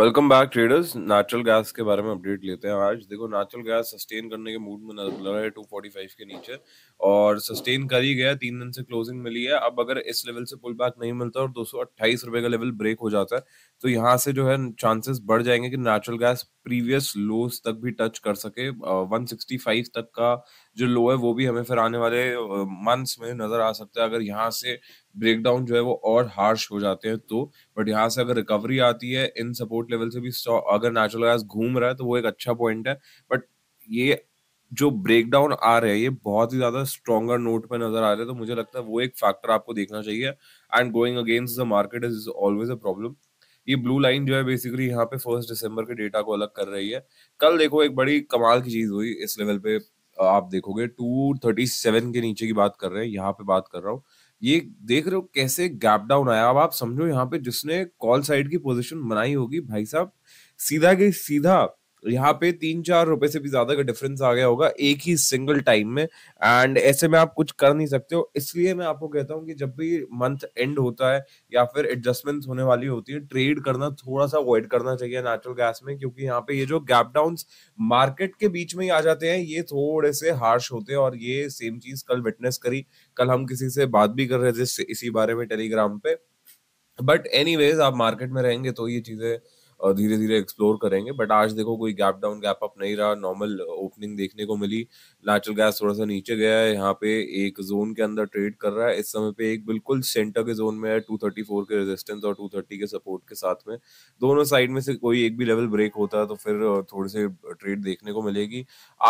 welcome back traders natural gas के बारे में अपडेट लेते हैं आज देखो नेचुरल गैस सस्टेन करने के मूड में नजर लग रहा है 245 के नीचे और सस्टेन कर ही गया तीन दिन से क्लोजिंग मिली है अब अगर इस लेवल से पुल बैक नहीं मिलता और दो रुपए का लेवल ब्रेक हो जाता है तो यहाँ से जो है चांसेस बढ़ जाएंगे कि नेचुरल गैस प्रीवियस लोस तक भी टच कर सके वन सिक्सटी फाइव तक का जो लो है वो भी हमें फिर आने वाले मंथ्स में नजर आ सकता है अगर यहाँ से ब्रेकडाउन जो है वो और हार्श हो जाते हैं तो बट यहाँ से अगर रिकवरी आती है इन सपोर्ट लेवल से भी अगर नेचुरल गैस घूम रहा है तो वो एक अच्छा पॉइंट है बट ये जो ब्रेकडाउन आ रहे हैं ये बहुत ही ज्यादा स्ट्रॉगर नोट पे नजर आ रहे हैं तो मुझे लगता है वो एक फैक्टर आपको देखना चाहिए and going against the market is always a problem ये ब्लू लाइन जो है बेसिकली यहाँ पे फर्स्ट दिसंबर के डेटा को अलग कर रही है कल देखो एक बड़ी कमाल की चीज हुई इस लेवल पे आप देखोगे टू थर्टी सेवन के नीचे की बात कर रहे हैं यहाँ पे बात कर रहा हूँ ये देख रहे हो कैसे गैप डाउन आया अब आप समझो यहाँ पे जिसने कॉल साइड की पोजिशन बनाई होगी भाई साहब सीधा के सीधा यहाँ पे तीन चार रुपए से भी ज्यादा का डिफरेंस आ गया होगा एक ही सिंगल टाइम में एंड ऐसे में आप कुछ कर नहीं सकते हो इसलिए मैं आपको कहता हूँ कि जब भी मंथ एंड होता है या फिर एडजस्टमेंट्स होने वाली होती है ट्रेड करना थोड़ा सा अवॉइड करना चाहिए नेचुरल गैस में क्योंकि यहाँ पे ये जो गैप डाउन मार्केट के बीच में ही आ जाते हैं ये थोड़े से हार्श होते हैं और ये सेम चीज कल विटनेस करी कल हम किसी से बात भी कर रहे थे इसी बारे में टेलीग्राम पे बट एनी आप मार्केट में रहेंगे तो ये चीजें धीरे धीरे एक्सप्लोर करेंगे बट आज देखो कोई गैप डाउन गैप अप नहीं रहा नॉर्मल ओपनिंग देखने को मिली नेचुरल गैस थोड़ा सा नीचे गया है यहाँ पे एक जोन के अंदर ट्रेड कर रहा है इस समय पे एक बिल्कुल सेंटर के जोन में है फोर के रेजिस्टेंस और थर्टी के सपोर्ट के साथ में दोनों साइड में से कोई एक भी लेवल ब्रेक होता है तो फिर थोड़े से ट्रेड देखने को मिलेगी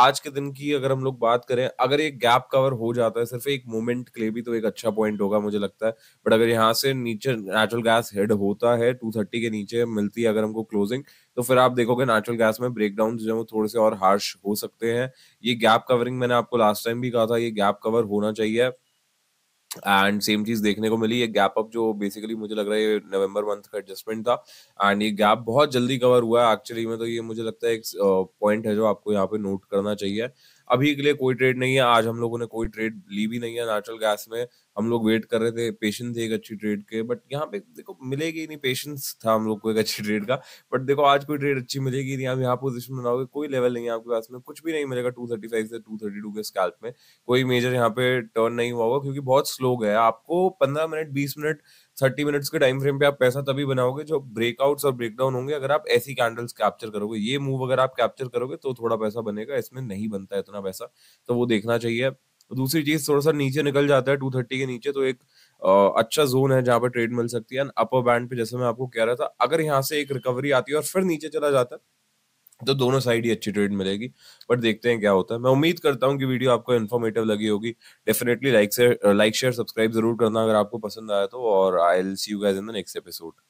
आज के दिन की अगर हम लोग बात करें अगर एक गैप कवर हो जाता है सिर्फ एक मोमेंट के लिए भी तो एक अच्छा पॉइंट होगा मुझे लगता है बट अगर यहाँ से नीचे नेचुरल गैस हेड होता है टू के नीचे मिलती है अगर हमको को क्लोजिंग तो फिर आप देखोगे नेचुरल गैस में ब्रेक जो है वो थोड़े से और हार्श हो सकते हैं ये गैप कवरिंग मैंने आपको लास्ट टाइम भी कहा था ये गैप कवर होना चाहिए एंड सेम चीज देखने को मिली ये गैप अप जो बेसिकली मुझे लग रहा है नवंबर मंथ का एडजस्टमेंट था एंड ये गैप बहुत जल्दी कवर हुआ है एक्चुअली में तो ये मुझे लगता है एक पॉइंट है जो आपको यहाँ पे नोट करना चाहिए अभी के लिए कोई ट्रेड नहीं है आज हम लोगों ने कोई ट्रेड ली भी नहीं है नेचुरल गैस में हम लोग वेट कर रहे थे पेशेंस एक अच्छी ट्रेड के बट यहाँ पे देखो मिलेगी नहीं पेशेंस था हम लोग को एक अच्छी ट्रेड का बट देखो आज कोई ट्रेड अच्छी मिलेगी नहीं आप यहाँ पोजिशन बनाओगे कोई लेवल नहीं है आपके पास में कुछ भी नहीं मिलेगा टू थर्टी फाइव से टू थर्टी टू के स्कैल्प में कोई मेजर यहाँ पे टर्न नहीं हुआ होगा क्योंकि बहुत स्लो गया आपको पंद्रह मिनट बीस मिनट थर्टी मिनट्स के टाइम फ्रेम पे आप पैसा तभी बनाओगे जो ब्रेकआउट्स और ब्रेकडाउन होंगे अगर आप ऐसी कैंडल्स कैप्चर करोगे ये मूव अगर आप कैप्चर करोगे तो थोड़ा पैसा बनेगा इसमें नहीं बनता इतना पैसा तो वो देखना चाहिए तो दूसरी चीज थोड़ा सा नीचे निकल जाता है टू थर्टी के नीचे तो एक आ, अच्छा जोन है जहां पर ट्रेड मिल सकती है अपर बैंड पे जैसे मैं आपको कह रहा था अगर यहाँ से एक रिकवरी आती है और फिर नीचे चला जाता है तो दोनों साइड ही अच्छी ट्रेड मिलेगी बट देखते हैं क्या होता है मैं उम्मीद करता हूँ कि वीडियो आपको इन्फॉर्मेटिव लगी होगी डेफिनेटली लाइक से लाइक शेयर सब्सक्राइब जरूर करना अगर आपको पसंद आया तो और I'll see you guys in the next episode